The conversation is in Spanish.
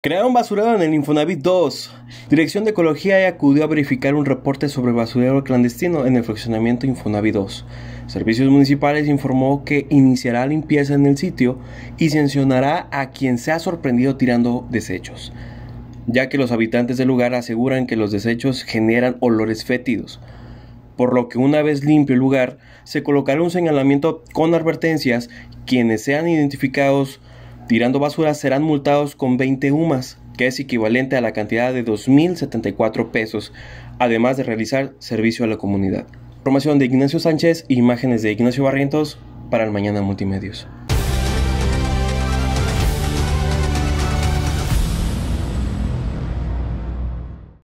Crearon basurero en el Infonavit 2. Dirección de Ecología e acudió a verificar un reporte sobre basurero clandestino en el fraccionamiento Infonavit 2. Servicios Municipales informó que iniciará limpieza en el sitio y sancionará a quien se ha sorprendido tirando desechos, ya que los habitantes del lugar aseguran que los desechos generan olores fétidos. Por lo que una vez limpio el lugar, se colocará un señalamiento con advertencias. Quienes sean identificados tirando basura serán multados con 20 UMAS, que es equivalente a la cantidad de 2.074 pesos, además de realizar servicio a la comunidad. Información de Ignacio Sánchez e imágenes de Ignacio Barrientos para el Mañana Multimedios.